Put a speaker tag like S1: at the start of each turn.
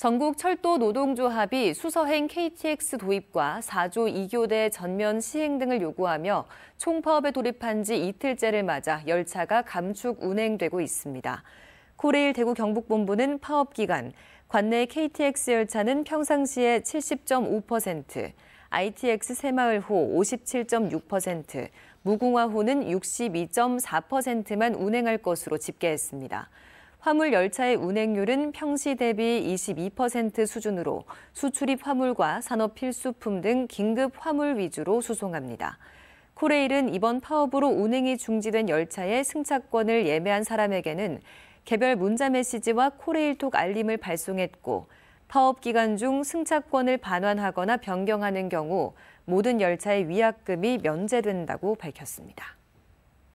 S1: 전국 철도 노동조합이 수서행 KTX 도입과 4조 2교대 전면 시행 등을 요구하며 총파업에 돌입한 지 이틀째를 맞아 열차가 감축 운행되고 있습니다. 코레일 대구 경북본부는 파업 기간, 관내 KTX 열차는 평상시에 70.5%, ITX 새마을호 57.6%, 무궁화호는 62.4%만 운행할 것으로 집계했습니다. 화물 열차의 운행률은 평시 대비 22% 수준으로 수출입 화물과 산업 필수품 등 긴급 화물 위주로 수송합니다. 코레일은 이번 파업으로 운행이 중지된 열차의 승차권을 예매한 사람에게는 개별 문자 메시지와 코레일톡 알림을 발송했고 파업 기간 중 승차권을 반환하거나 변경하는 경우 모든 열차의 위약금이 면제된다고 밝혔습니다.